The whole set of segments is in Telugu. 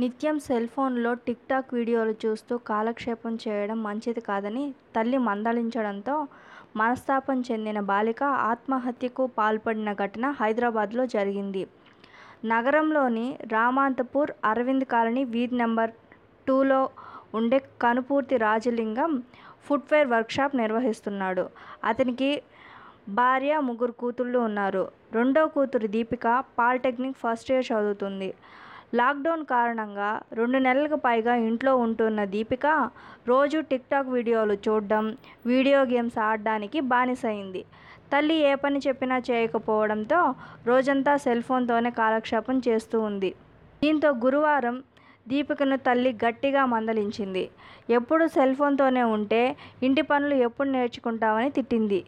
నిత్యం సెల్ ఫోన్లో టిక్టాక్ వీడియోలు చూస్తూ కాలక్షేపం చేయడం మంచిది కాదని తల్లి మందలించడంతో మనస్తాపం చెందిన బాలిక ఆత్మహత్యకు పాల్పడిన ఘటన హైదరాబాద్లో జరిగింది నగరంలోని రామాంతపూర్ అరవింద్ కాలనీ వీధి నెంబర్ టూలో ఉండే కనుపూర్తి రాజలింగం ఫుట్వేర్ వర్క్షాప్ నిర్వహిస్తున్నాడు అతనికి భార్య ముగ్గురు కూతుళ్ళు ఉన్నారు రెండో కూతురు దీపిక పాలిటెక్నిక్ ఫస్ట్ ఇయర్ చదువుతుంది లాక్డౌన్ కారణంగా రెండు నెలలకు పైగా ఇంట్లో ఉంటున్న దీపిక రోజు టిక్టాక్ వీడియోలు చూడడం వీడియో గేమ్స్ ఆడడానికి బానిసైంది తల్లి ఏ పని చెప్పినా చేయకపోవడంతో రోజంతా సెల్ ఫోన్తోనే కాలక్షేపం చేస్తూ ఉంది దీంతో గురువారం దీపికను తల్లి గట్టిగా మందలించింది ఎప్పుడు సెల్ ఫోన్తోనే ఉంటే ఇంటి పనులు ఎప్పుడు నేర్చుకుంటావని తిట్టింది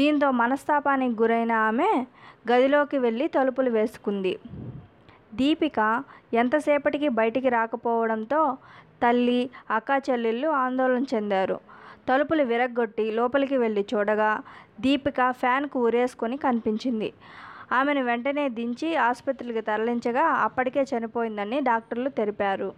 దీంతో మనస్తాపానికి గురైన ఆమె గదిలోకి వెళ్ళి తలుపులు వేసుకుంది దీపిక ఎంతసేపటికి బయటికి రాకపోవడంతో తల్లి అక్కా చెల్లెళ్ళు ఆందోళన చెందారు తలుపులు విరగ్గొట్టి లోపలికి వెళ్ళి చూడగా దీపిక ఫ్యాన్కు ఉరేసుకొని కనిపించింది ఆమెను వెంటనే దించి ఆసుపత్రికి తరలించగా అప్పటికే చనిపోయిందని డాక్టర్లు తెలిపారు